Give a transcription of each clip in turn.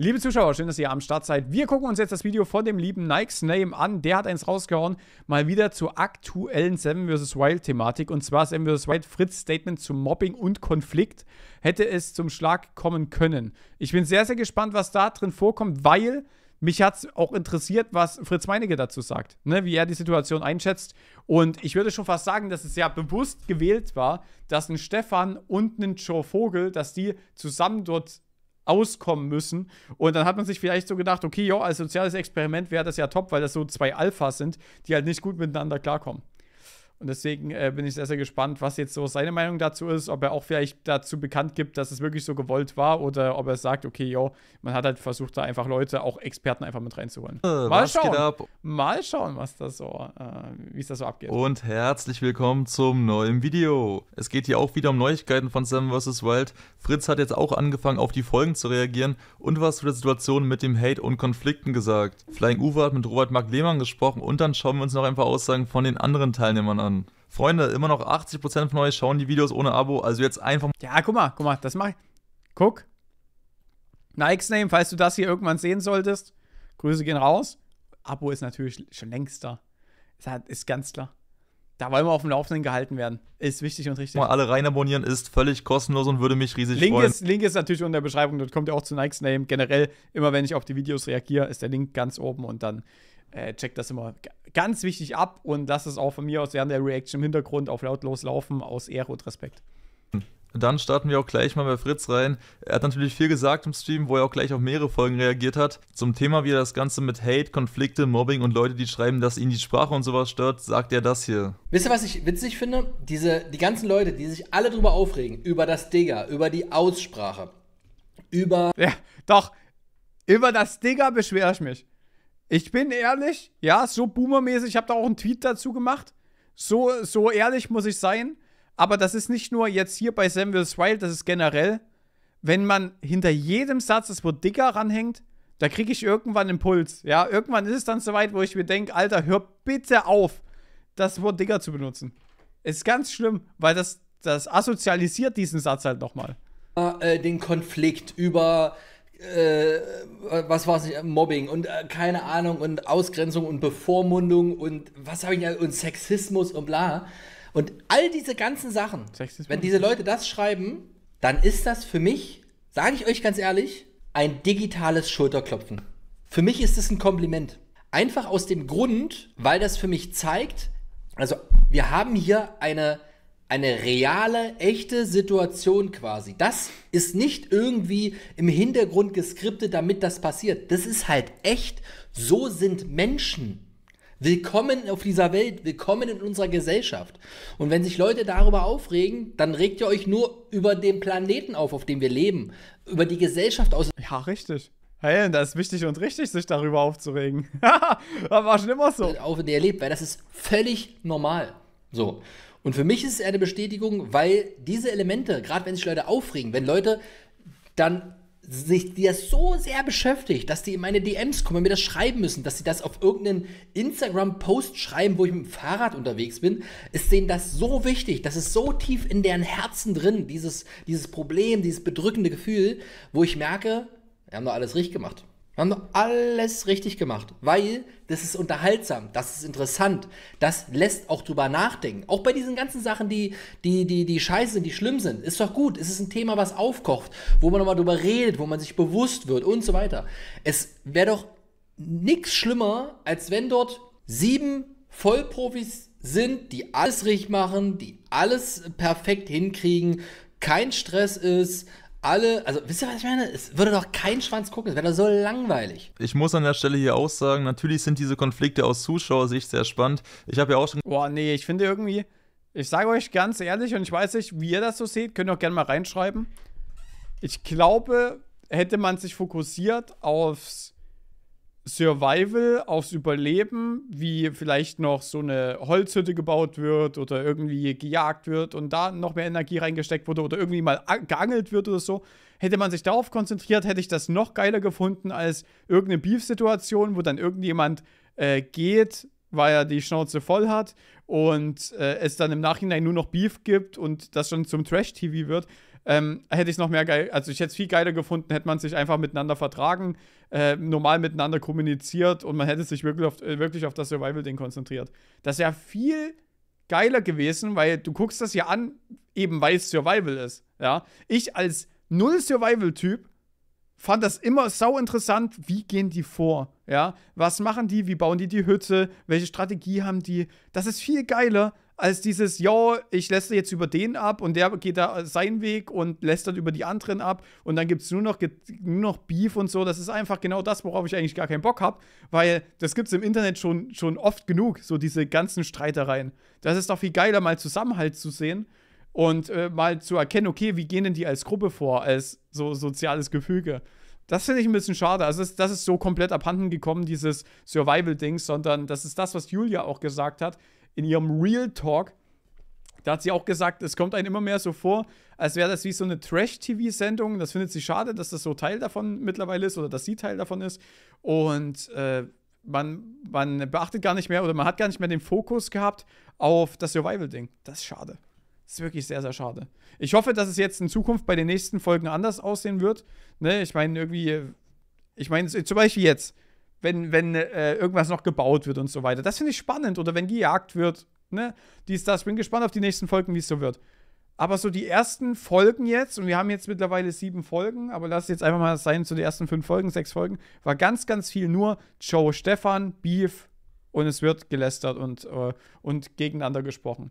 Liebe Zuschauer, schön, dass ihr am Start seid. Wir gucken uns jetzt das Video von dem lieben Nike's Name an. Der hat eins rausgehauen, mal wieder zur aktuellen Seven vs. Wild Thematik. Und zwar Seven vs. Wild Fritz Statement zu Mobbing und Konflikt. Hätte es zum Schlag kommen können. Ich bin sehr, sehr gespannt, was da drin vorkommt, weil mich hat es auch interessiert, was Fritz Meinecke dazu sagt, ne, wie er die Situation einschätzt. Und ich würde schon fast sagen, dass es ja bewusst gewählt war, dass ein Stefan und ein Joe Vogel, dass die zusammen dort auskommen müssen. Und dann hat man sich vielleicht so gedacht, okay, ja, als soziales Experiment wäre das ja top, weil das so zwei Alphas sind, die halt nicht gut miteinander klarkommen. Und deswegen äh, bin ich sehr, sehr gespannt, was jetzt so seine Meinung dazu ist, ob er auch vielleicht dazu bekannt gibt, dass es wirklich so gewollt war oder ob er sagt, okay, yo, man hat halt versucht, da einfach Leute, auch Experten einfach mit reinzuholen. Äh, mal schauen. Mal schauen, was das so, äh, wie es da so abgeht. Und herzlich willkommen zum neuen Video. Es geht hier auch wieder um Neuigkeiten von Sam vs. Wild. Fritz hat jetzt auch angefangen, auf die Folgen zu reagieren und was zu der Situation mit dem Hate und Konflikten gesagt. Flying Uwe hat mit Robert Mark Lehmann gesprochen und dann schauen wir uns noch ein paar Aussagen von den anderen Teilnehmern an an. Freunde, immer noch 80% von euch schauen die Videos ohne Abo. Also jetzt einfach. Ja, guck mal, guck mal, das mach ich. Guck. Nikes Name, falls du das hier irgendwann sehen solltest. Grüße gehen raus. Abo ist natürlich schon längst da. Ist halt, ganz klar. Da wollen wir auf dem Laufenden gehalten werden. Ist wichtig und richtig. Mal alle rein abonnieren, ist völlig kostenlos und würde mich riesig Link freuen. Ist, Link ist natürlich unter der Beschreibung, dort kommt ihr auch zu Nikes Name. Generell, immer wenn ich auf die Videos reagiere, ist der Link ganz oben und dann äh, checkt das immer ganz wichtig ab und lasst es auch von mir aus während der Reaction im Hintergrund auf lautlos laufen aus Ehre und Respekt. Dann starten wir auch gleich mal bei Fritz rein. Er hat natürlich viel gesagt im Stream, wo er auch gleich auf mehrere Folgen reagiert hat. Zum Thema, wie er das Ganze mit Hate, Konflikte, Mobbing und Leute, die schreiben, dass ihnen die Sprache und sowas stört, sagt er das hier. Wisst ihr, was ich witzig finde? Diese, die ganzen Leute, die sich alle drüber aufregen, über das Digger, über die Aussprache, über. Ja, doch. Über das Digger beschwere ich mich. Ich bin ehrlich, ja, so boomermäßig, ich habe da auch einen Tweet dazu gemacht. So, so ehrlich muss ich sein. Aber das ist nicht nur jetzt hier bei Samuel's Wild, das ist generell, wenn man hinter jedem Satz das Wort dicker ranhängt, da kriege ich irgendwann einen Puls. Ja, irgendwann ist es dann soweit, wo ich mir denke, Alter, hör bitte auf, das Wort dicker zu benutzen. Ist ganz schlimm, weil das, das assozialisiert diesen Satz halt nochmal. Äh, den Konflikt über äh, was war es Mobbing und äh, keine Ahnung und Ausgrenzung und Bevormundung und was habe ich und Sexismus und bla. Und all diese ganzen Sachen, Sexismus. wenn diese Leute das schreiben, dann ist das für mich, sage ich euch ganz ehrlich, ein digitales Schulterklopfen. Für mich ist es ein Kompliment. Einfach aus dem Grund, weil das für mich zeigt, also wir haben hier eine eine reale, echte Situation quasi. Das ist nicht irgendwie im Hintergrund geskriptet, damit das passiert. Das ist halt echt. So sind Menschen. Willkommen auf dieser Welt, willkommen in unserer Gesellschaft. Und wenn sich Leute darüber aufregen, dann regt ihr euch nur über den Planeten auf, auf dem wir leben, über die Gesellschaft aus. Ja, richtig. Hey, das ist wichtig und richtig, sich darüber aufzuregen. das war schon immer so. Auf in der lebt, weil das ist völlig normal. So. Und für mich ist es eher eine Bestätigung, weil diese Elemente, gerade wenn sich Leute aufregen, wenn Leute dann sich die das so sehr beschäftigt, dass die in meine DMs kommen, und mir das schreiben müssen, dass sie das auf irgendeinen Instagram-Post schreiben, wo ich mit dem Fahrrad unterwegs bin, ist denen das so wichtig, das ist so tief in deren Herzen drin, dieses, dieses Problem, dieses bedrückende Gefühl, wo ich merke, wir haben doch alles richtig gemacht. Wir haben doch alles richtig gemacht, weil das ist unterhaltsam, das ist interessant, das lässt auch drüber nachdenken. Auch bei diesen ganzen Sachen, die, die, die, die scheiße sind, die schlimm sind, ist doch gut. Es ist ein Thema, was aufkocht, wo man nochmal drüber redet, wo man sich bewusst wird und so weiter. Es wäre doch nichts schlimmer, als wenn dort sieben Vollprofis sind, die alles richtig machen, die alles perfekt hinkriegen, kein Stress ist, alle, also wisst ihr, was ich meine? Es würde doch kein Schwanz gucken, es wäre doch so langweilig. Ich muss an der Stelle hier auch sagen, natürlich sind diese Konflikte aus Zuschauersicht sehr spannend. Ich habe ja auch schon. Boah, nee, ich finde irgendwie, ich sage euch ganz ehrlich und ich weiß nicht, wie ihr das so seht, könnt ihr auch gerne mal reinschreiben. Ich glaube, hätte man sich fokussiert aufs Survival aufs Überleben, wie vielleicht noch so eine Holzhütte gebaut wird oder irgendwie gejagt wird und da noch mehr Energie reingesteckt wurde oder irgendwie mal geangelt wird oder so. Hätte man sich darauf konzentriert, hätte ich das noch geiler gefunden als irgendeine Beef-Situation, wo dann irgendjemand äh, geht, weil er die Schnauze voll hat und äh, es dann im Nachhinein nur noch Beef gibt und das schon zum Trash-TV wird. Ähm, hätte ich es noch mehr geil, also ich hätte es viel geiler gefunden, hätte man sich einfach miteinander vertragen, äh, normal miteinander kommuniziert und man hätte sich wirklich auf, äh, wirklich auf das Survival-Ding konzentriert. Das wäre viel geiler gewesen, weil du guckst das ja an, eben weil es Survival ist. Ja? Ich als Null-Survival-Typ fand das immer sau interessant, wie gehen die vor, ja? Was machen die, wie bauen die die Hütte, welche Strategie haben die? Das ist viel geiler, als dieses, yo, ich lässt jetzt über den ab und der geht da seinen Weg und lässt dann über die anderen ab und dann gibt es nur noch, nur noch Beef und so. Das ist einfach genau das, worauf ich eigentlich gar keinen Bock habe, weil das gibt es im Internet schon, schon oft genug, so diese ganzen Streitereien. Das ist doch viel geiler, mal Zusammenhalt zu sehen und äh, mal zu erkennen, okay, wie gehen denn die als Gruppe vor, als so soziales Gefüge. Das finde ich ein bisschen schade. Also, das, das ist so komplett abhanden gekommen, dieses Survival-Ding, sondern das ist das, was Julia auch gesagt hat in ihrem Real Talk, da hat sie auch gesagt, es kommt einem immer mehr so vor, als wäre das wie so eine Trash-TV-Sendung. Das findet sie schade, dass das so Teil davon mittlerweile ist oder dass sie Teil davon ist. Und äh, man, man beachtet gar nicht mehr oder man hat gar nicht mehr den Fokus gehabt auf das Survival-Ding. Das ist schade. Das ist wirklich sehr, sehr schade. Ich hoffe, dass es jetzt in Zukunft bei den nächsten Folgen anders aussehen wird. Ne? Ich meine, irgendwie, ich meine, zum Beispiel jetzt wenn, wenn äh, irgendwas noch gebaut wird und so weiter. Das finde ich spannend. Oder wenn gejagt wird, ne? Dies, das. Bin gespannt auf die nächsten Folgen, wie es so wird. Aber so die ersten Folgen jetzt, und wir haben jetzt mittlerweile sieben Folgen, aber lass jetzt einfach mal sein, zu so den ersten fünf Folgen, sechs Folgen, war ganz, ganz viel nur Joe Stefan, Beef und es wird gelästert und, äh, und gegeneinander gesprochen.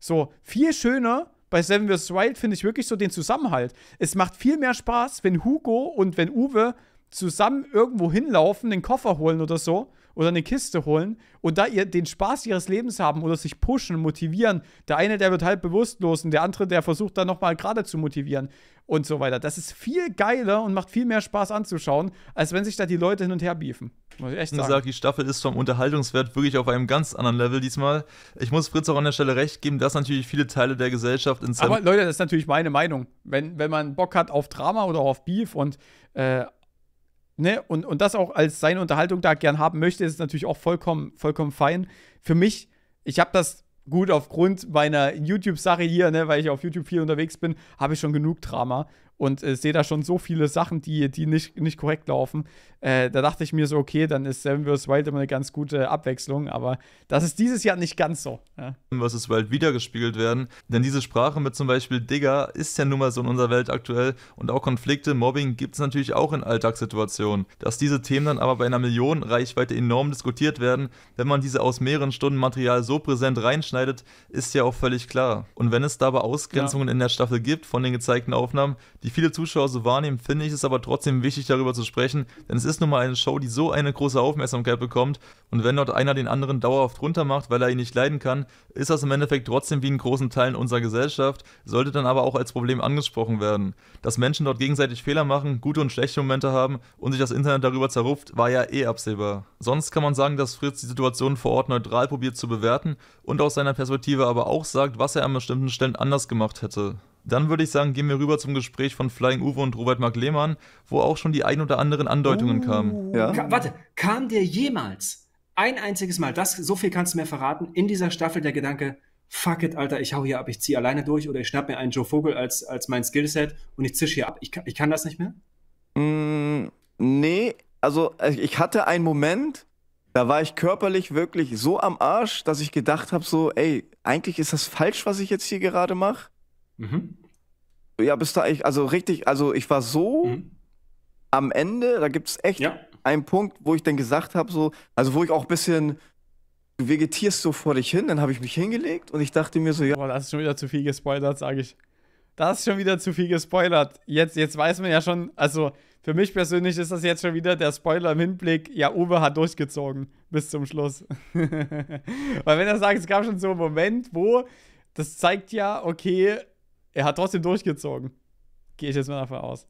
So, viel schöner bei Seven vs. Wild finde ich wirklich so den Zusammenhalt. Es macht viel mehr Spaß, wenn Hugo und wenn Uwe zusammen irgendwo hinlaufen, den Koffer holen oder so oder eine Kiste holen und da ihr den Spaß ihres Lebens haben oder sich pushen, motivieren. Der eine, der wird halt bewusstlos und der andere, der versucht dann nochmal gerade zu motivieren und so weiter. Das ist viel geiler und macht viel mehr Spaß anzuschauen, als wenn sich da die Leute hin und her beefen. Muss ich echt sagen. Ich sage, die Staffel ist vom Unterhaltungswert wirklich auf einem ganz anderen Level diesmal. Ich muss Fritz auch an der Stelle recht geben, dass natürlich viele Teile der Gesellschaft ins. Aber Leute, das ist natürlich meine Meinung. Wenn, wenn man Bock hat auf Drama oder auf Beef und äh, ne, und, und das auch als seine Unterhaltung da gern haben möchte, ist natürlich auch vollkommen, vollkommen fein. Für mich, ich habe das gut aufgrund meiner YouTube-Sache hier, ne, weil ich auf YouTube viel unterwegs bin, habe ich schon genug Drama und äh, sehe da schon so viele Sachen, die, die nicht, nicht korrekt laufen. Äh, da dachte ich mir so, okay, dann ist Seven vs. Wild immer eine ganz gute Abwechslung, aber das ist dieses Jahr nicht ganz so. Ja. Was ist Wild wiedergespiegelt werden, denn diese Sprache mit zum Beispiel Digger ist ja nun mal so in unserer Welt aktuell und auch Konflikte, Mobbing gibt es natürlich auch in Alltagssituationen. Dass diese Themen dann aber bei einer Millionenreichweite enorm diskutiert werden, wenn man diese aus mehreren Stunden Material so präsent reinschneidet, ist ja auch völlig klar. Und wenn es dabei Ausgrenzungen ja. in der Staffel gibt von den gezeigten Aufnahmen, die viele Zuschauer so wahrnehmen, finde ich es aber trotzdem wichtig, darüber zu sprechen, denn es ist nun mal eine Show, die so eine große Aufmerksamkeit bekommt und wenn dort einer den anderen dauerhaft runtermacht, weil er ihn nicht leiden kann, ist das im Endeffekt trotzdem wie in großen Teilen unserer Gesellschaft, sollte dann aber auch als Problem angesprochen werden. Dass Menschen dort gegenseitig Fehler machen, gute und schlechte Momente haben und sich das Internet darüber zerruft, war ja eh absehbar. Sonst kann man sagen, dass Fritz die Situation vor Ort neutral probiert zu bewerten und aus seiner Perspektive aber auch sagt, was er an bestimmten Stellen anders gemacht hätte. Dann würde ich sagen, gehen wir rüber zum Gespräch von Flying Uwe und Robert Mark Lehmann, wo auch schon die ein oder anderen Andeutungen uh, kamen. Ja? Ka warte, kam dir jemals ein einziges Mal, das, so viel kannst du mir verraten, in dieser Staffel der Gedanke, fuck it, Alter, ich hau hier ab, ich zieh alleine durch oder ich schnapp mir einen Joe Vogel als, als mein Skillset und ich zisch hier ab. Ich, kann, ich kann das nicht mehr? Mm, nee, also ich hatte einen Moment, da war ich körperlich wirklich so am Arsch, dass ich gedacht habe, so, ey, eigentlich ist das falsch, was ich jetzt hier gerade mache. Mhm. Ja, bist du eigentlich, also richtig, also ich war so mhm. am Ende, da gibt es echt ja. einen Punkt, wo ich dann gesagt habe, so, also wo ich auch ein bisschen, du vegetierst so vor dich hin, dann habe ich mich hingelegt und ich dachte mir so, ja. Boah, das ist schon wieder zu viel gespoilert, sage ich. Das ist schon wieder zu viel gespoilert. Jetzt, jetzt weiß man ja schon, also für mich persönlich ist das jetzt schon wieder der Spoiler im Hinblick, ja, Uwe hat durchgezogen bis zum Schluss. Weil wenn er sagt, es gab schon so einen Moment, wo, das zeigt ja, okay, er hat trotzdem durchgezogen. Gehe ich jetzt mal davon aus.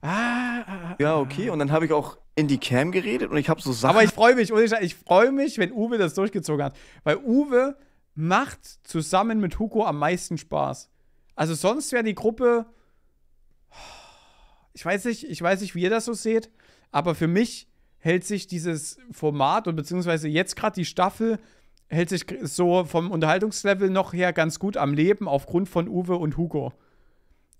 Ah, ah, ah ja, ah. okay. Und dann habe ich auch in die Cam geredet und ich habe so Sachen. Aber ich freue mich, ich freue mich, wenn Uwe das durchgezogen hat. Weil Uwe macht zusammen mit Hugo am meisten Spaß. Also sonst wäre die Gruppe. Ich weiß nicht, ich weiß nicht, wie ihr das so seht, aber für mich hält sich dieses Format und beziehungsweise jetzt gerade die Staffel hält sich so vom Unterhaltungslevel noch her ganz gut am Leben aufgrund von Uwe und Hugo.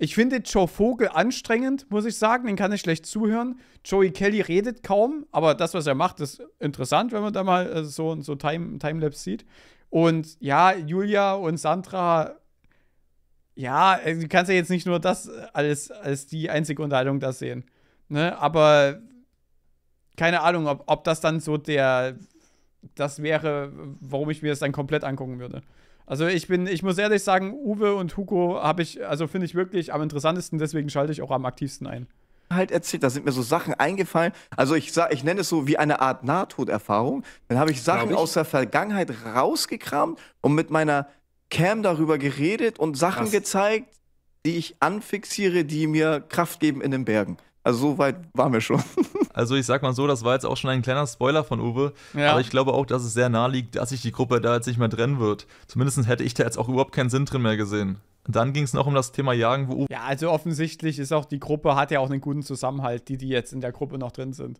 Ich finde Joe Vogel anstrengend, muss ich sagen. Den kann ich schlecht zuhören. Joey Kelly redet kaum, aber das, was er macht, ist interessant, wenn man da mal äh, so, so Time, Timelapse sieht. Und ja, Julia und Sandra, ja, äh, du kannst ja jetzt nicht nur das äh, als, als die einzige Unterhaltung da sehen. Ne? Aber keine Ahnung, ob, ob das dann so der das wäre, warum ich mir das dann komplett angucken würde. Also ich bin, ich muss ehrlich sagen, Uwe und Hugo habe ich, also finde ich wirklich am interessantesten, deswegen schalte ich auch am aktivsten ein. Halt erzählt, da sind mir so Sachen eingefallen. Also ich sag, ich nenne es so wie eine Art Nahtoderfahrung. Dann habe ich Sachen ich. aus der Vergangenheit rausgekramt und mit meiner Cam darüber geredet und Sachen Krass. gezeigt, die ich anfixiere, die mir Kraft geben in den Bergen. Also so weit waren wir schon. Also ich sag mal so, das war jetzt auch schon ein kleiner Spoiler von Uwe. Ja. Aber ich glaube auch, dass es sehr nahe liegt, dass sich die Gruppe da jetzt nicht mehr trennen wird. Zumindest hätte ich da jetzt auch überhaupt keinen Sinn drin mehr gesehen. Dann ging es noch um das Thema Jagen, wo Uwe. Ja, also offensichtlich ist auch die Gruppe, hat ja auch einen guten Zusammenhalt, die, die jetzt in der Gruppe noch drin sind.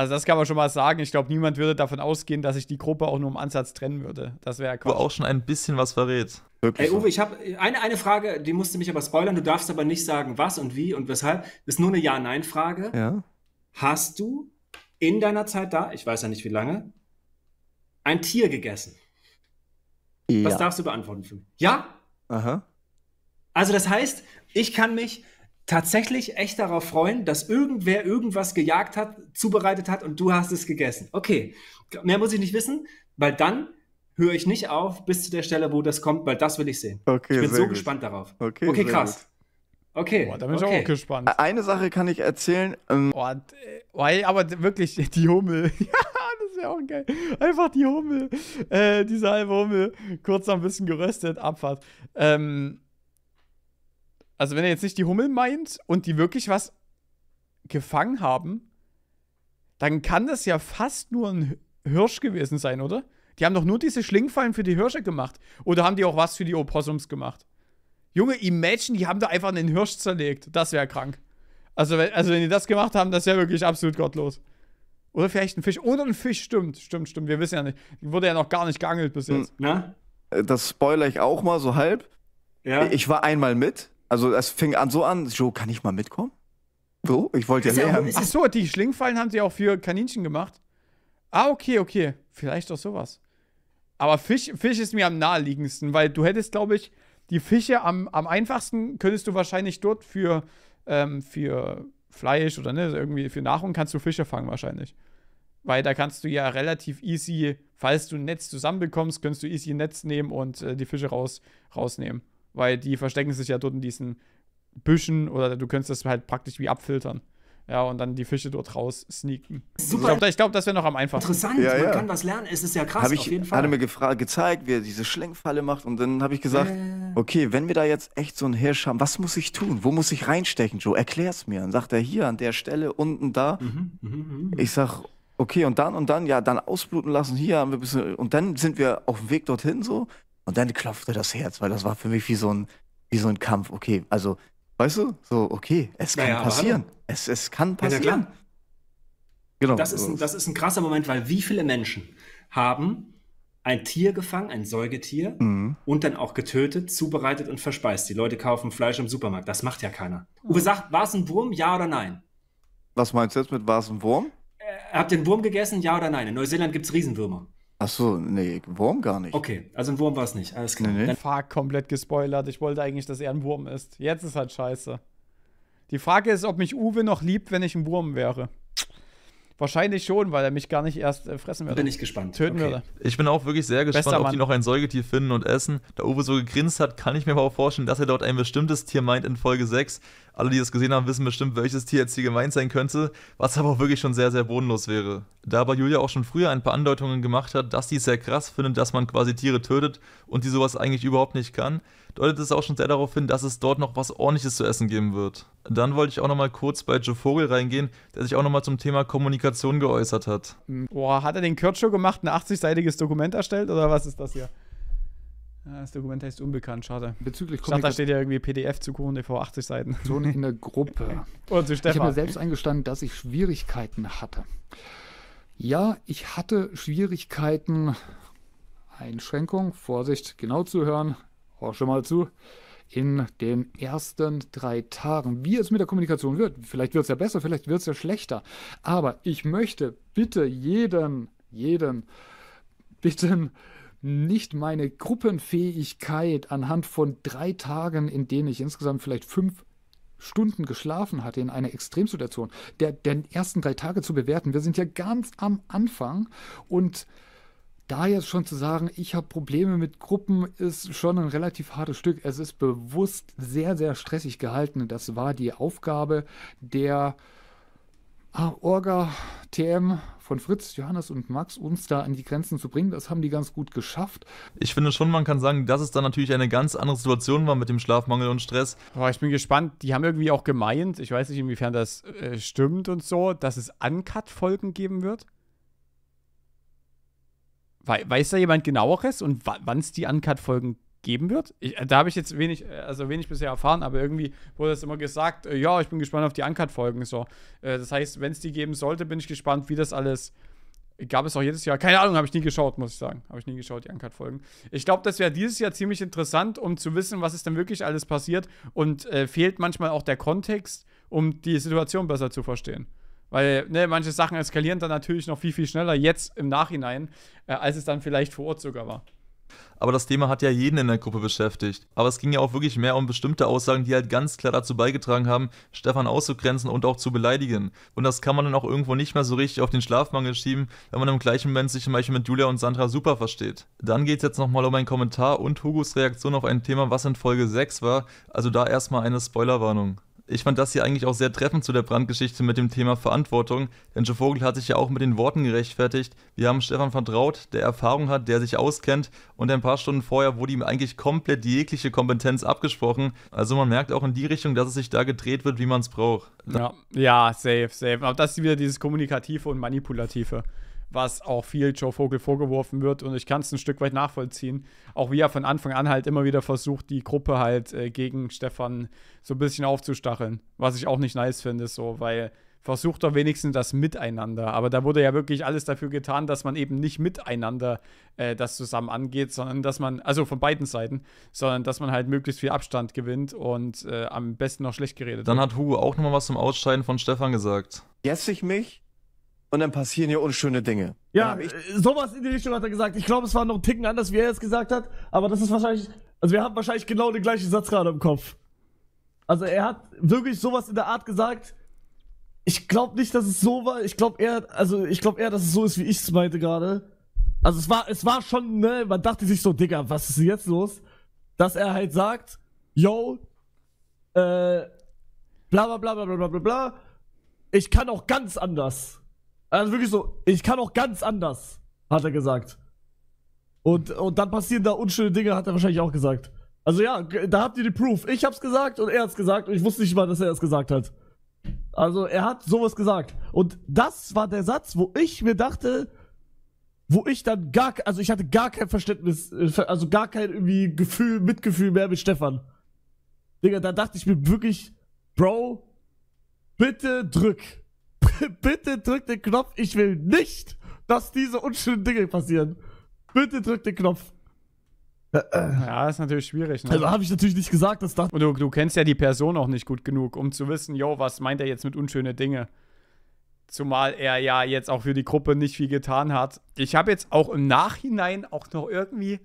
Also das kann man schon mal sagen. Ich glaube, niemand würde davon ausgehen, dass ich die Gruppe auch nur im Ansatz trennen würde. Das wäre ja auch schon ein bisschen was verrät. Wirklich Ey, Uwe, ich habe eine, eine Frage, die musste mich aber spoilern. Du darfst aber nicht sagen, was und wie und weshalb. Das ist nur eine Ja-Nein-Frage. Ja. Hast du in deiner Zeit da, ich weiß ja nicht wie lange, ein Tier gegessen? Ja. Was darfst du beantworten für mich? Ja? Aha. Also das heißt, ich kann mich tatsächlich echt darauf freuen, dass irgendwer irgendwas gejagt hat, zubereitet hat und du hast es gegessen. Okay, mehr muss ich nicht wissen, weil dann höre ich nicht auf bis zu der Stelle, wo das kommt, weil das will ich sehen. Okay, ich bin so gut. gespannt darauf. Okay, okay krass. Gut. Okay. Boah, da bin ich okay. auch gespannt. Eine Sache kann ich erzählen. Ähm oh, aber wirklich, die Hummel. ja, das ja auch geil. Einfach die Hummel. Äh, diese halbe Hummel. Kurz noch ein bisschen geröstet, Abfahrt. Ähm, also, wenn er jetzt nicht die Hummel meint und die wirklich was gefangen haben, dann kann das ja fast nur ein Hirsch gewesen sein, oder? Die haben doch nur diese Schlingfallen für die Hirsche gemacht. Oder haben die auch was für die Opossums gemacht? Junge, imagine, die haben da einfach einen Hirsch zerlegt. Das wäre krank. Also wenn, also, wenn die das gemacht haben, das wäre wirklich absolut gottlos. Oder vielleicht ein Fisch. Oder ein Fisch, stimmt. Stimmt, stimmt. Wir wissen ja nicht. Wurde ja noch gar nicht geangelt bis jetzt. Ja? Hm, ne? Das spoilere ich auch mal so halb. Ja. Ich war einmal mit. Also es fing an so an, Joe, kann ich mal mitkommen? So, ich wollte ja lernen. Ist so, die Schlingfallen haben sie auch für Kaninchen gemacht. Ah, okay, okay. Vielleicht auch sowas. Aber Fisch, Fisch ist mir am naheliegendsten, weil du hättest, glaube ich, die Fische am, am einfachsten könntest du wahrscheinlich dort für, ähm, für Fleisch oder ne, irgendwie für Nahrung kannst du Fische fangen wahrscheinlich. Weil da kannst du ja relativ easy, falls du ein Netz zusammenbekommst, kannst du easy ein Netz nehmen und äh, die Fische raus, rausnehmen. Weil die verstecken sich ja dort in diesen Büschen oder du könntest das halt praktisch wie abfiltern. Ja, und dann die Fische dort raus sneaken. Also Super. Ich glaube, glaub, das wäre noch am einfachsten. Interessant, ja, man ja. kann was lernen. Es ist ja krass, hab ich, auf jeden Fall. Hat er mir gezeigt, wie er diese Schlenkfalle macht. Und dann habe ich gesagt, äh. okay, wenn wir da jetzt echt so einen Hirsch haben, was muss ich tun? Wo muss ich reinstechen, Joe? Erklär's mir. Dann sagt er, hier an der Stelle, unten da. Mhm, mhm, mhm. ich sag, okay, und dann und dann, ja, dann ausbluten lassen. Hier haben wir ein bisschen. Und dann sind wir auf dem Weg dorthin so. Und dann klopfte das Herz, weil das war für mich wie so ein, wie so ein Kampf. Okay, also, weißt du, so, okay, es kann naja, passieren. Es, es kann passieren. Ja, Genau. Das ist, ein, das ist ein krasser Moment, weil wie viele Menschen haben ein Tier gefangen, ein Säugetier, mhm. und dann auch getötet, zubereitet und verspeist. Die Leute kaufen Fleisch im Supermarkt. Das macht ja keiner. Mhm. Uwe sagt, war es ein Wurm, ja oder nein? Was meinst du jetzt mit war es ein Wurm? Äh, habt ihr einen Wurm gegessen, ja oder nein? In Neuseeland gibt es Riesenwürmer. Achso, nee, Wurm gar nicht. Okay, also ein Wurm war es nicht, alles klar. Nee, nee. Fuck, komplett gespoilert. Ich wollte eigentlich, dass er ein Wurm ist. Jetzt ist halt scheiße. Die Frage ist, ob mich Uwe noch liebt, wenn ich ein Wurm wäre. Wahrscheinlich schon, weil er mich gar nicht erst äh, fressen würde. Bin ich gespannt. Töten okay. würde. Ich bin auch wirklich sehr gespannt, ob die noch ein Säugetier finden und essen. Da Uwe so gegrinst hat, kann ich mir aber auch vorstellen, dass er dort ein bestimmtes Tier meint in Folge 6. Alle, die das gesehen haben, wissen bestimmt, welches Tier jetzt hier gemeint sein könnte, was aber auch wirklich schon sehr, sehr bodenlos wäre. Da aber Julia auch schon früher ein paar Andeutungen gemacht hat, dass sie es sehr krass findet, dass man quasi Tiere tötet und die sowas eigentlich überhaupt nicht kann, deutet es auch schon sehr darauf hin, dass es dort noch was ordentliches zu essen geben wird. Dann wollte ich auch nochmal kurz bei Joe Vogel reingehen, der sich auch nochmal zum Thema Kommunikation geäußert hat. Hm. Boah, hat er den Kürtschow gemacht, ein 80-seitiges Dokument erstellt oder was ist das hier? Das Dokument heißt unbekannt, schade. Bezüglich Kommunikation. da steht ja irgendwie PDF zu Kuchen 80 e Seiten. So in der Gruppe. Oder zu Stefan. Ich habe mir selbst eingestanden, dass ich Schwierigkeiten hatte. Ja, ich hatte Schwierigkeiten, Einschränkung, Vorsicht, genau zu hören, hör schon mal zu, in den ersten drei Tagen, wie es mit der Kommunikation wird. Vielleicht wird es ja besser, vielleicht wird es ja schlechter. Aber ich möchte bitte jeden, jeden bitten, nicht meine Gruppenfähigkeit anhand von drei Tagen, in denen ich insgesamt vielleicht fünf Stunden geschlafen hatte in einer Extremsituation, der, der ersten drei Tage zu bewerten. Wir sind ja ganz am Anfang und da jetzt schon zu sagen, ich habe Probleme mit Gruppen, ist schon ein relativ hartes Stück. Es ist bewusst sehr, sehr stressig gehalten. Das war die Aufgabe der ah, Orga TM von Fritz, Johannes und Max, uns da an die Grenzen zu bringen. Das haben die ganz gut geschafft. Ich finde schon, man kann sagen, dass es dann natürlich eine ganz andere Situation war mit dem Schlafmangel und Stress. Aber ich bin gespannt. Die haben irgendwie auch gemeint, ich weiß nicht, inwiefern das äh, stimmt und so, dass es Uncut-Folgen geben wird. We weiß da jemand genaueres und wann es die Uncut-Folgen geben wird? Ich, äh, da habe ich jetzt wenig, äh, also wenig bisher erfahren, aber irgendwie wurde das immer gesagt, äh, ja, ich bin gespannt auf die Uncut-Folgen. So. Äh, das heißt, wenn es die geben sollte, bin ich gespannt, wie das alles. Gab es auch jedes Jahr. Keine Ahnung, habe ich nie geschaut, muss ich sagen. Habe ich nie geschaut, die Uncut-Folgen. Ich glaube, das wäre dieses Jahr ziemlich interessant, um zu wissen, was ist denn wirklich alles passiert. Und äh, fehlt manchmal auch der Kontext, um die Situation besser zu verstehen. Weil, ne, manche Sachen eskalieren dann natürlich noch viel, viel schneller jetzt im Nachhinein, äh, als es dann vielleicht vor Ort sogar war. Aber das Thema hat ja jeden in der Gruppe beschäftigt. Aber es ging ja auch wirklich mehr um bestimmte Aussagen, die halt ganz klar dazu beigetragen haben, Stefan auszugrenzen und auch zu beleidigen. Und das kann man dann auch irgendwo nicht mehr so richtig auf den Schlafmangel schieben, wenn man im gleichen Moment sich zum Beispiel mit Julia und Sandra super versteht. Dann geht es jetzt nochmal um einen Kommentar und Hugos Reaktion auf ein Thema, was in Folge 6 war. Also da erstmal eine Spoilerwarnung ich fand das hier eigentlich auch sehr treffend zu der Brandgeschichte mit dem Thema Verantwortung, denn Joe Vogel hat sich ja auch mit den Worten gerechtfertigt. Wir haben Stefan vertraut, der Erfahrung hat, der sich auskennt und ein paar Stunden vorher wurde ihm eigentlich komplett jegliche Kompetenz abgesprochen. Also man merkt auch in die Richtung, dass es sich da gedreht wird, wie man es braucht. Ja, ja, safe, safe. Aber das ist wieder dieses Kommunikative und Manipulative was auch viel Joe Vogel vorgeworfen wird. Und ich kann es ein Stück weit nachvollziehen. Auch wie er von Anfang an halt immer wieder versucht, die Gruppe halt äh, gegen Stefan so ein bisschen aufzustacheln. Was ich auch nicht nice finde, so, weil versucht er wenigstens das Miteinander. Aber da wurde ja wirklich alles dafür getan, dass man eben nicht miteinander äh, das zusammen angeht, sondern dass man, also von beiden Seiten, sondern dass man halt möglichst viel Abstand gewinnt und äh, am besten noch schlecht geredet. Dann hat Hugo auch nochmal was zum Ausscheiden von Stefan gesagt. Yes, ich mich? und dann passieren hier unschöne Dinge. Ja, äh, sowas in die Richtung hat er gesagt. Ich glaube, es war noch einen Ticken anders, wie er es gesagt hat, aber das ist wahrscheinlich, also wir haben wahrscheinlich genau den gleichen Satz gerade im Kopf. Also er hat wirklich sowas in der Art gesagt. Ich glaube nicht, dass es so war. Ich glaube eher, also ich glaube eher, dass es so ist, wie ich es meinte gerade. Also es war, es war schon, ne, man dachte sich so, Digga, was ist denn jetzt los? Dass er halt sagt, yo, äh, bla bla bla bla bla bla bla. Ich kann auch ganz anders. Also wirklich so, ich kann auch ganz anders, hat er gesagt. Und, und dann passieren da unschöne Dinge, hat er wahrscheinlich auch gesagt. Also ja, da habt ihr die Proof. Ich hab's gesagt und er hat's gesagt und ich wusste nicht mal, dass er es gesagt hat. Also er hat sowas gesagt. Und das war der Satz, wo ich mir dachte, wo ich dann gar, also ich hatte gar kein Verständnis, äh, also gar kein irgendwie Gefühl, Mitgefühl mehr mit Stefan. Digga, da dachte ich mir wirklich, Bro, bitte drück. bitte drück den Knopf. Ich will nicht, dass diese unschönen Dinge passieren. Bitte drück den Knopf. Ja, ist natürlich schwierig. Ne? Also habe ich natürlich nicht gesagt, dass das. Und du, du, kennst ja die Person auch nicht gut genug, um zu wissen, yo, was meint er jetzt mit unschönen Dinge? Zumal er ja jetzt auch für die Gruppe nicht viel getan hat. Ich habe jetzt auch im Nachhinein auch noch irgendwie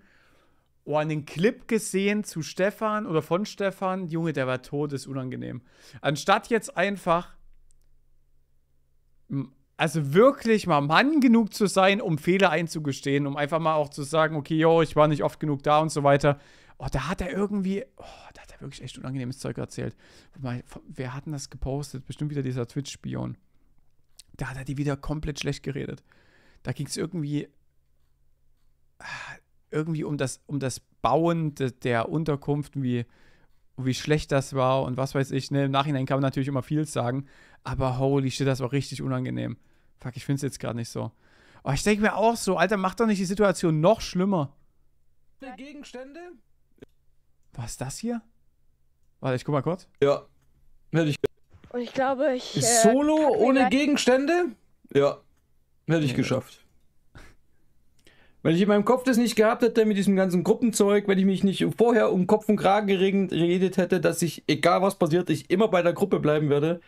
oh, einen Clip gesehen zu Stefan oder von Stefan. Junge, der war todesunangenehm. Anstatt jetzt einfach also wirklich mal Mann genug zu sein, um Fehler einzugestehen, um einfach mal auch zu sagen, okay, yo, ich war nicht oft genug da und so weiter. Oh, da hat er irgendwie, oh, da hat er wirklich echt unangenehmes Zeug erzählt. wer hat denn das gepostet? Bestimmt wieder dieser Twitch-Spion. Da hat er die wieder komplett schlecht geredet. Da ging es irgendwie, irgendwie um das, um das Bauen de, der Unterkunft, wie, wie schlecht das war und was weiß ich. Ne? Im Nachhinein kann man natürlich immer viel sagen, aber holy shit, das war richtig unangenehm. Fuck, ich finde es jetzt gerade nicht so. Aber oh, ich denke mir auch so, Alter, mach doch nicht die Situation noch schlimmer. Gegenstände? Was ist das hier? Warte, ich guck mal kurz. Ja. Hätte ich. Und ich glaube, ich. Äh, Solo ohne Gegenstände? Ja. Hätte ich nee. geschafft. Wenn ich in meinem Kopf das nicht gehabt hätte mit diesem ganzen Gruppenzeug, wenn ich mich nicht vorher um Kopf und Kragen geredet hätte, dass ich, egal was passiert, ich immer bei der Gruppe bleiben werde,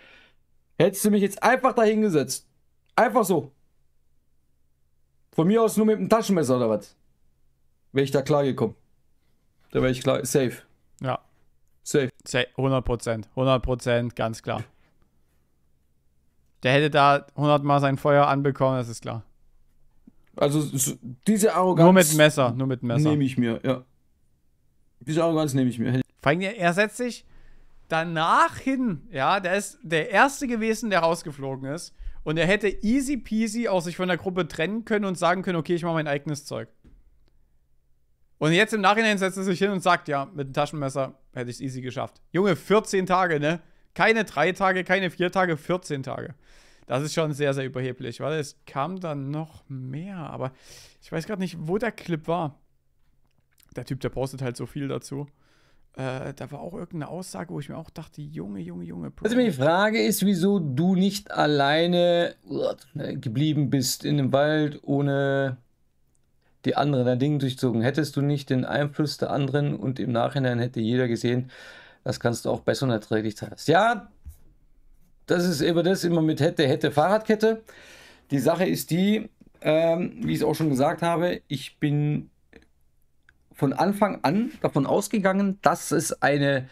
Hättest du mich jetzt einfach dahingesetzt. Einfach so. Von mir aus nur mit dem Taschenmesser oder was? Wäre ich da klar gekommen. Da wäre ich klar, safe. Ja. Safe. safe. 100 Prozent. 100 Prozent, ganz klar. Der hätte da 100 Mal sein Feuer anbekommen, das ist klar. Also diese Arroganz. Nur mit Messer, nur mit Messer. Nehme ich mir, ja. Diese Arroganz nehme ich mir. Vor allem, er setzt sich, danach hin, ja, der ist der Erste gewesen, der rausgeflogen ist. Und er hätte easy peasy auch sich von der Gruppe trennen können und sagen können, okay, ich mache mein eigenes Zeug. Und jetzt im Nachhinein setzt er sich hin und sagt, ja, mit dem Taschenmesser hätte ich es easy geschafft. Junge, 14 Tage, ne? Keine drei Tage, keine vier Tage, 14 Tage. Das ist schon sehr, sehr überheblich, weil es kam dann noch mehr. Aber ich weiß gerade nicht, wo der Clip war. Der Typ, der postet halt so viel dazu. Äh, da war auch irgendeine Aussage, wo ich mir auch dachte, Junge, Junge, Junge. Bro. Also die Frage ist, wieso du nicht alleine ne, geblieben bist in dem Wald, ohne die anderen dein Ding durchzogen. Hättest du nicht den Einfluss der anderen und im Nachhinein hätte jeder gesehen, das kannst du auch besser und erträglich teilen. Ja, das ist eben das immer mit hätte, hätte Fahrradkette. Die Sache ist die, ähm, wie ich es auch schon gesagt habe, ich bin von Anfang an davon ausgegangen, dass es eine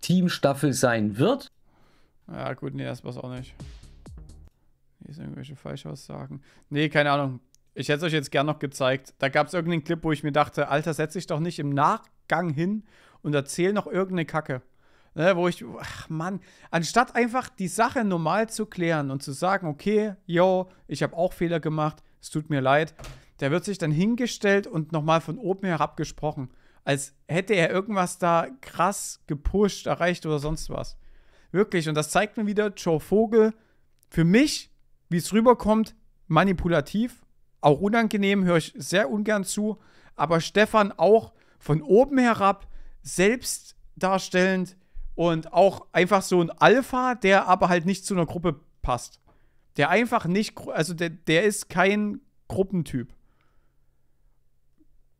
Teamstaffel sein wird. Ja, gut, nee, das war's auch nicht. Hier ist irgendwelche Falschaussagen. Nee, keine Ahnung. Ich hätte es euch jetzt gern noch gezeigt. Da gab es irgendeinen Clip, wo ich mir dachte, Alter, setz dich doch nicht im Nachgang hin und erzähl noch irgendeine Kacke. Ne, wo ich, ach Mann, anstatt einfach die Sache normal zu klären und zu sagen, okay, yo, ich habe auch Fehler gemacht, es tut mir leid, der wird sich dann hingestellt und nochmal von oben herab gesprochen. Als hätte er irgendwas da krass gepusht, erreicht oder sonst was. Wirklich, und das zeigt mir wieder, Joe Vogel, für mich, wie es rüberkommt, manipulativ, auch unangenehm, höre ich sehr ungern zu, aber Stefan auch von oben herab, selbst darstellend und auch einfach so ein Alpha, der aber halt nicht zu einer Gruppe passt. Der einfach nicht, also der, der ist kein Gruppentyp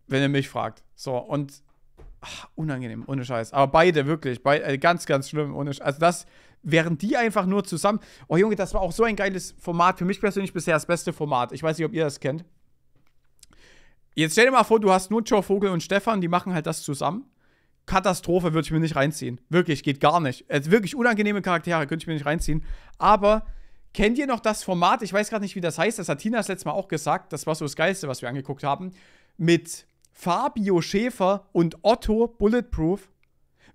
wenn ihr mich fragt. So, und ach, unangenehm, ohne Scheiß. Aber beide wirklich, beide, äh, ganz, ganz schlimm, ohne Scheiß. Also das, während die einfach nur zusammen. Oh Junge, das war auch so ein geiles Format. Für mich persönlich bisher das beste Format. Ich weiß nicht, ob ihr das kennt. Jetzt stell dir mal vor, du hast nur Joe Vogel und Stefan, die machen halt das zusammen. Katastrophe würde ich mir nicht reinziehen. Wirklich, geht gar nicht. Also wirklich unangenehme Charaktere könnte ich mir nicht reinziehen. Aber kennt ihr noch das Format? Ich weiß gerade nicht, wie das heißt. Das hat Tina das letzte Mal auch gesagt. Das war so das Geilste, was wir angeguckt haben. Mit Fabio Schäfer und Otto Bulletproof.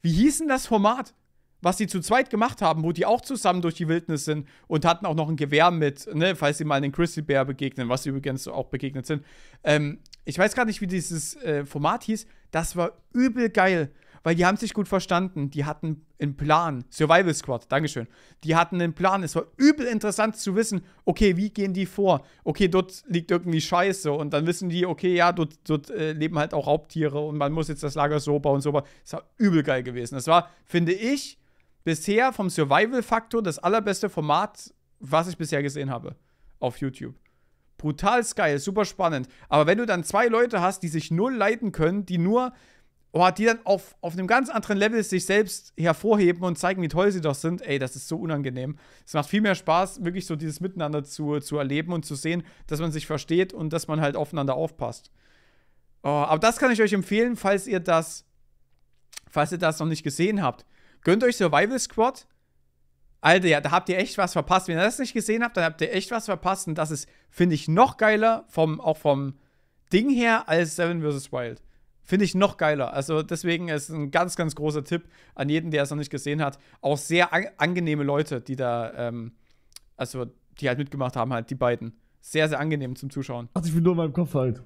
Wie hieß denn das Format, was sie zu zweit gemacht haben, wo die auch zusammen durch die Wildnis sind und hatten auch noch ein Gewehr mit, ne, falls sie mal den Grizzly Bear begegnen, was sie übrigens auch begegnet sind. Ähm, ich weiß gar nicht, wie dieses äh, Format hieß. Das war übel geil weil die haben sich gut verstanden. Die hatten einen Plan. Survival Squad, Dankeschön. Die hatten einen Plan. Es war übel interessant zu wissen, okay, wie gehen die vor? Okay, dort liegt irgendwie Scheiße. Und dann wissen die, okay, ja, dort, dort äh, leben halt auch Raubtiere und man muss jetzt das Lager so bauen, und so bauen. Es war übel geil gewesen. Das war, finde ich, bisher vom Survival-Faktor das allerbeste Format, was ich bisher gesehen habe auf YouTube. Brutal geil, super spannend. Aber wenn du dann zwei Leute hast, die sich null leiten können, die nur oh, die dann auf, auf einem ganz anderen Level sich selbst hervorheben und zeigen, wie toll sie doch sind, ey, das ist so unangenehm. Es macht viel mehr Spaß, wirklich so dieses Miteinander zu, zu erleben und zu sehen, dass man sich versteht und dass man halt aufeinander aufpasst. Oh, aber das kann ich euch empfehlen, falls ihr das, falls ihr das noch nicht gesehen habt. Gönnt euch Survival Squad. Alter, ja, da habt ihr echt was verpasst. Wenn ihr das nicht gesehen habt, dann habt ihr echt was verpasst. Und das ist, finde ich, noch geiler, vom, auch vom Ding her, als Seven vs. Wild. Finde ich noch geiler. Also deswegen ist ein ganz, ganz großer Tipp an jeden, der es noch nicht gesehen hat. Auch sehr an angenehme Leute, die da, ähm, also die halt mitgemacht haben, halt die beiden. Sehr, sehr angenehm zum Zuschauen. Ach, ich bin nur in meinem Kopf halt.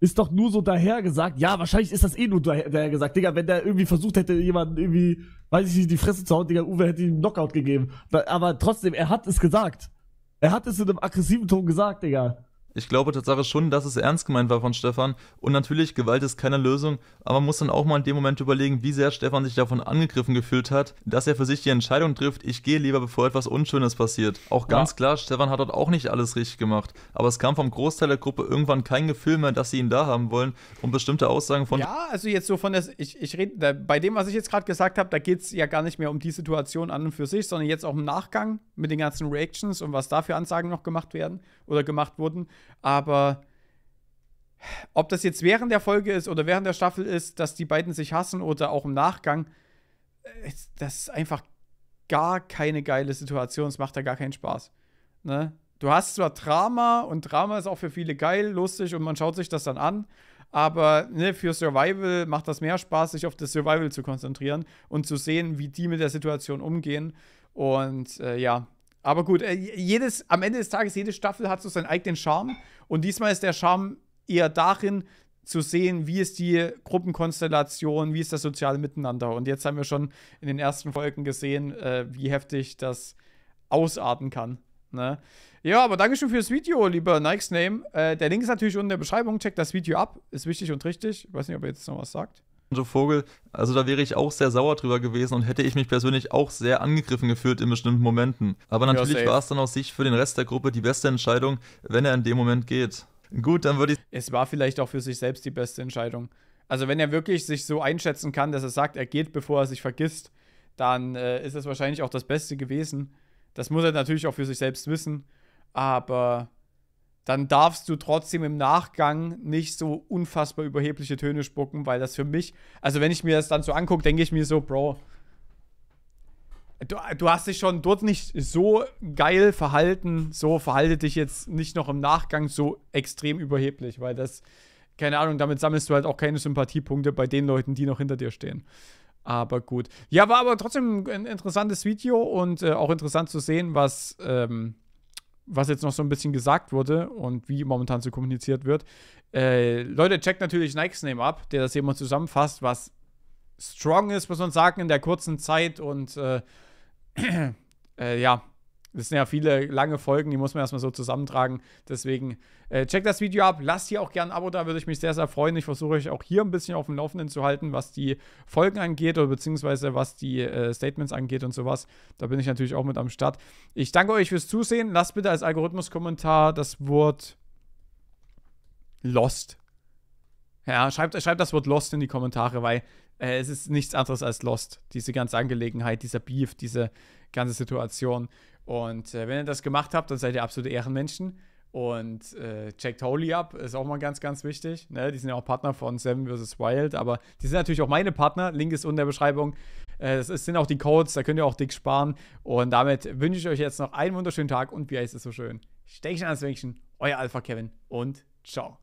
Ist doch nur so dahergesagt. Ja, wahrscheinlich ist das eh nur dahergesagt. Digga, wenn der irgendwie versucht hätte, jemanden irgendwie, weiß ich nicht, die Fresse zu hauen, Digga, Uwe hätte ihm einen Knockout gegeben. Aber trotzdem, er hat es gesagt. Er hat es in einem aggressiven Ton gesagt, Digga. Ich glaube tatsächlich schon, dass es ernst gemeint war von Stefan. Und natürlich, Gewalt ist keine Lösung, aber man muss dann auch mal in dem Moment überlegen, wie sehr Stefan sich davon angegriffen gefühlt hat, dass er für sich die Entscheidung trifft, ich gehe lieber, bevor etwas Unschönes passiert. Auch ganz ja. klar, Stefan hat dort auch nicht alles richtig gemacht. Aber es kam vom Großteil der Gruppe irgendwann kein Gefühl mehr, dass sie ihn da haben wollen. Und bestimmte Aussagen von. Ja, also jetzt so von der. Ich, ich rede, bei dem, was ich jetzt gerade gesagt habe, da geht es ja gar nicht mehr um die Situation an und für sich, sondern jetzt auch im Nachgang mit den ganzen Reactions und was da für Ansagen noch gemacht werden oder gemacht wurden. Aber ob das jetzt während der Folge ist oder während der Staffel ist, dass die beiden sich hassen oder auch im Nachgang, äh, das ist einfach gar keine geile Situation. Es macht ja gar keinen Spaß. Ne? Du hast zwar Drama und Drama ist auch für viele geil, lustig und man schaut sich das dann an, aber ne, für Survival macht das mehr Spaß, sich auf das Survival zu konzentrieren und zu sehen, wie die mit der Situation umgehen. Und äh, ja, aber gut, äh, jedes, am Ende des Tages, jede Staffel hat so seinen eigenen Charme. Und diesmal ist der Charme eher darin, zu sehen, wie ist die Gruppenkonstellation, wie ist das soziale Miteinander. Und jetzt haben wir schon in den ersten Folgen gesehen, äh, wie heftig das ausarten kann. Ne? Ja, aber Dankeschön fürs Video, lieber Nikes Name. Äh, der Link ist natürlich unten in der Beschreibung. Checkt das Video ab. Ist wichtig und richtig. Ich weiß nicht, ob ihr jetzt noch was sagt. Vogel. Also da wäre ich auch sehr sauer drüber gewesen und hätte ich mich persönlich auch sehr angegriffen gefühlt in bestimmten Momenten. Aber natürlich war es dann aus Sicht für den Rest der Gruppe die beste Entscheidung, wenn er in dem Moment geht. Gut, dann würde ich. Es war vielleicht auch für sich selbst die beste Entscheidung. Also wenn er wirklich sich so einschätzen kann, dass er sagt, er geht, bevor er sich vergisst, dann äh, ist es wahrscheinlich auch das Beste gewesen. Das muss er natürlich auch für sich selbst wissen. Aber dann darfst du trotzdem im Nachgang nicht so unfassbar überhebliche Töne spucken, weil das für mich, also wenn ich mir das dann so angucke, denke ich mir so, Bro, du, du, hast dich schon dort nicht so geil verhalten, so verhalte dich jetzt nicht noch im Nachgang so extrem überheblich, weil das, keine Ahnung, damit sammelst du halt auch keine Sympathiepunkte bei den Leuten, die noch hinter dir stehen. Aber gut. Ja, war aber trotzdem ein interessantes Video und äh, auch interessant zu sehen, was ähm, was jetzt noch so ein bisschen gesagt wurde und wie momentan so kommuniziert wird. Äh, Leute, checkt natürlich Nikes Name ab, der das hier mal zusammenfasst, was strong ist, muss man sagen, in der kurzen Zeit und äh, äh, ja, das sind ja viele lange Folgen, die muss man erstmal so zusammentragen. Deswegen äh, checkt das Video ab, lasst hier auch gerne ein Abo da, würde ich mich sehr, sehr freuen. Ich versuche euch auch hier ein bisschen auf dem Laufenden zu halten, was die Folgen angeht oder beziehungsweise was die äh, Statements angeht und sowas. Da bin ich natürlich auch mit am Start. Ich danke euch fürs Zusehen. Lasst bitte als Algorithmus-Kommentar das Wort Lost. Ja, schreibt, schreibt das Wort Lost in die Kommentare, weil äh, es ist nichts anderes als Lost. Diese ganze Angelegenheit, dieser Beef, diese ganze Situation. Und äh, wenn ihr das gemacht habt, dann seid ihr absolute Ehrenmenschen. Und äh, checkt Holy ab, ist auch mal ganz, ganz wichtig. Ne? Die sind ja auch Partner von Seven vs. Wild, aber die sind natürlich auch meine Partner. Link ist unten in der Beschreibung. Äh, sind auch die Codes, da könnt ihr auch dick sparen. Und damit wünsche ich euch jetzt noch einen wunderschönen Tag und wie heißt es so schön? Stechen ans Wänkchen, euer Alpha Kevin und ciao.